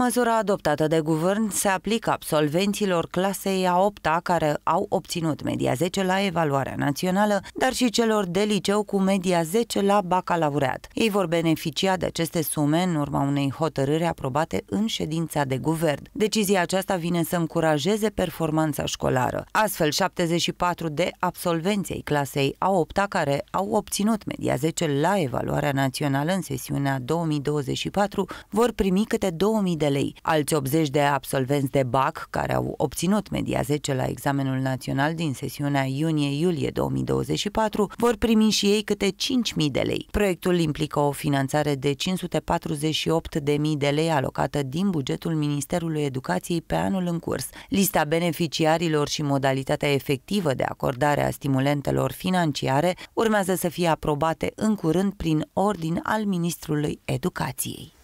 Măsura adoptată de guvern se aplică absolvenților clasei a 8 -a care au obținut media 10 la evaluarea națională, dar și celor de liceu cu media 10 la bacalaureat. Ei vor beneficia de aceste sume în urma unei hotărâri aprobate în ședința de guvern. Decizia aceasta vine să încurajeze performanța școlară. Astfel, 74 de absolvenței clasei a 8 -a care au obținut media 10 la evaluarea națională în sesiunea 2024 vor primi câte 2000 de de lei. Alți 80 de absolvenți de BAC, care au obținut media 10 la examenul național din sesiunea iunie-iulie 2024, vor primi și ei câte 5.000 de lei. Proiectul implică o finanțare de 548.000 de lei alocată din bugetul Ministerului Educației pe anul în curs. Lista beneficiarilor și modalitatea efectivă de acordare a stimulentelor financiare urmează să fie aprobate în curând prin ordin al Ministrului Educației.